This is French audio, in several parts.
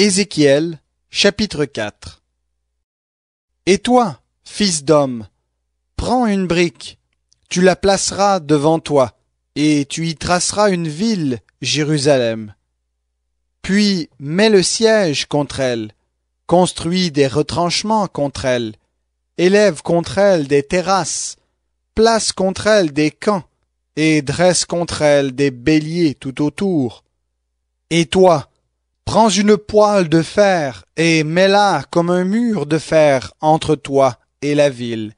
Ézéchiel chapitre 4 Et toi, fils d'homme, prends une brique, tu la placeras devant toi, et tu y traceras une ville, Jérusalem. Puis mets le siège contre elle, construis des retranchements contre elle, élève contre elle des terrasses, place contre elle des camps, et dresse contre elle des béliers tout autour. Et toi, Prends une poêle de fer et mets-la comme un mur de fer entre toi et la ville.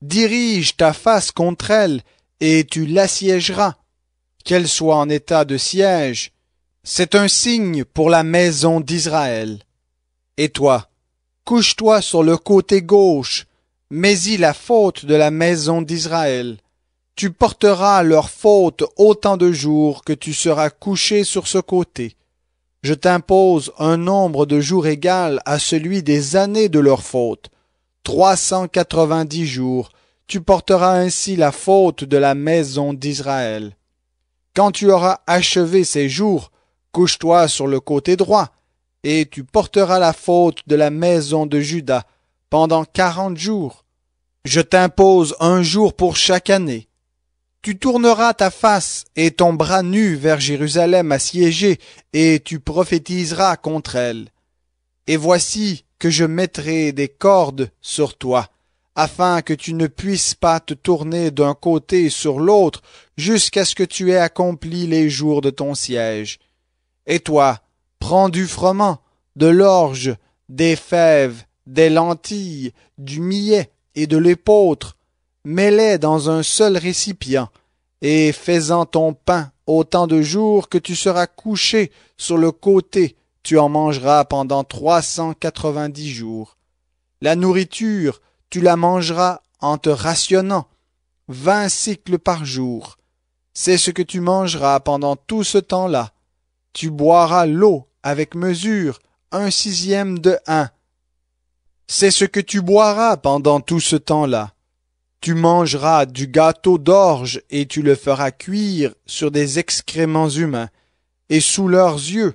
Dirige ta face contre elle et tu l'assiégeras, qu'elle soit en état de siège. C'est un signe pour la maison d'Israël. Et toi, couche-toi sur le côté gauche, mais-y la faute de la maison d'Israël. Tu porteras leur faute autant de jours que tu seras couché sur ce côté. Je t'impose un nombre de jours égal à celui des années de leur faute, trois cent quatre-vingt-dix jours. Tu porteras ainsi la faute de la maison d'Israël. Quand tu auras achevé ces jours, couche-toi sur le côté droit, et tu porteras la faute de la maison de Juda pendant quarante jours. Je t'impose un jour pour chaque année. Tu tourneras ta face et ton bras nu vers Jérusalem assiégée, et tu prophétiseras contre elle. Et voici que je mettrai des cordes sur toi, afin que tu ne puisses pas te tourner d'un côté sur l'autre jusqu'à ce que tu aies accompli les jours de ton siège. Et toi, prends du froment, de l'orge, des fèves, des lentilles, du millet et de l'épeautre, mets-les dans un seul récipient, et faisant ton pain autant de jours que tu seras couché sur le côté, tu en mangeras pendant trois cent quatre-vingt-dix jours. La nourriture, tu la mangeras en te rationnant, vingt cycles par jour. C'est ce que tu mangeras pendant tout ce temps-là. Tu boiras l'eau avec mesure, un sixième de un. C'est ce que tu boiras pendant tout ce temps-là. Tu mangeras du gâteau d'orge et tu le feras cuire sur des excréments humains et sous leurs yeux.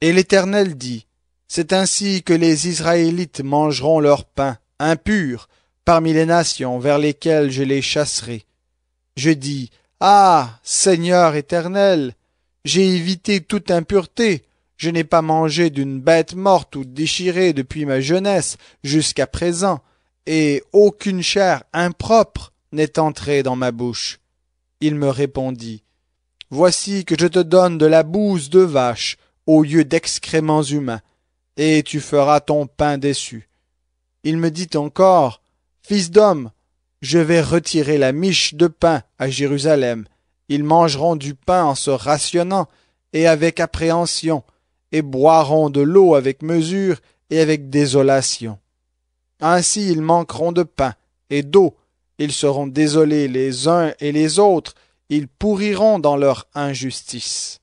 Et l'Éternel dit, C'est ainsi que les Israélites mangeront leur pain impur parmi les nations vers lesquelles je les chasserai. Je dis, Ah, Seigneur Éternel, j'ai évité toute impureté, je n'ai pas mangé d'une bête morte ou déchirée depuis ma jeunesse jusqu'à présent, et aucune chair impropre n'est entrée dans ma bouche. Il me répondit Voici que je te donne de la bouse de vache au lieu d'excréments humains, et tu feras ton pain déçu. Il me dit encore Fils d'homme, je vais retirer la miche de pain à Jérusalem. Ils mangeront du pain en se rationnant et avec appréhension, et boiront de l'eau avec mesure et avec désolation. Ainsi ils manqueront de pain et d'eau, ils seront désolés les uns et les autres, ils pourriront dans leur injustice.